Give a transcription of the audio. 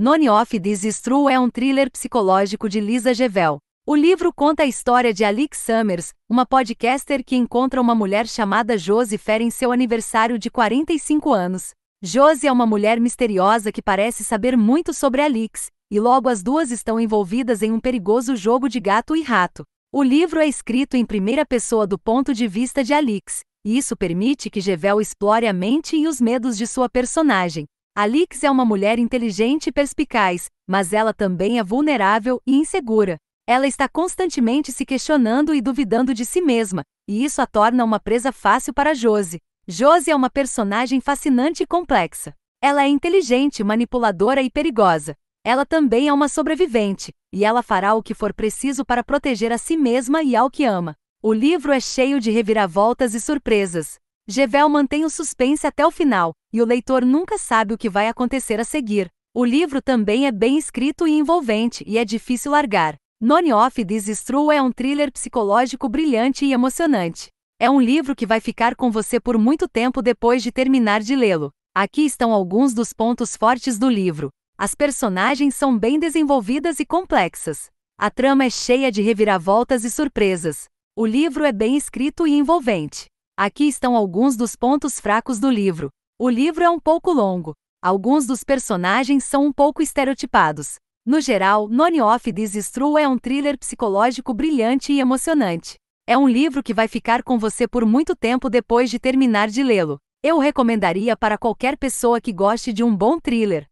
Noni Off This is True é um thriller psicológico de Lisa Gevel. O livro conta a história de Alix Summers, uma podcaster que encontra uma mulher chamada Fer em seu aniversário de 45 anos. Josie é uma mulher misteriosa que parece saber muito sobre Alix, e logo as duas estão envolvidas em um perigoso jogo de gato e rato. O livro é escrito em primeira pessoa do ponto de vista de Alix, e isso permite que Gevel explore a mente e os medos de sua personagem. Alix é uma mulher inteligente e perspicaz, mas ela também é vulnerável e insegura. Ela está constantemente se questionando e duvidando de si mesma, e isso a torna uma presa fácil para Josie. Josie é uma personagem fascinante e complexa. Ela é inteligente, manipuladora e perigosa. Ela também é uma sobrevivente, e ela fará o que for preciso para proteger a si mesma e ao que ama. O livro é cheio de reviravoltas e surpresas, Jevel mantém o suspense até o final, e o leitor nunca sabe o que vai acontecer a seguir. O livro também é bem escrito e envolvente, e é difícil largar. None of These True é um thriller psicológico brilhante e emocionante. É um livro que vai ficar com você por muito tempo depois de terminar de lê-lo. Aqui estão alguns dos pontos fortes do livro. As personagens são bem desenvolvidas e complexas. A trama é cheia de reviravoltas e surpresas. O livro é bem escrito e envolvente. Aqui estão alguns dos pontos fracos do livro. O livro é um pouco longo. Alguns dos personagens são um pouco estereotipados. No geral, None of This True é um thriller psicológico brilhante e emocionante. É um livro que vai ficar com você por muito tempo depois de terminar de lê-lo. Eu recomendaria para qualquer pessoa que goste de um bom thriller.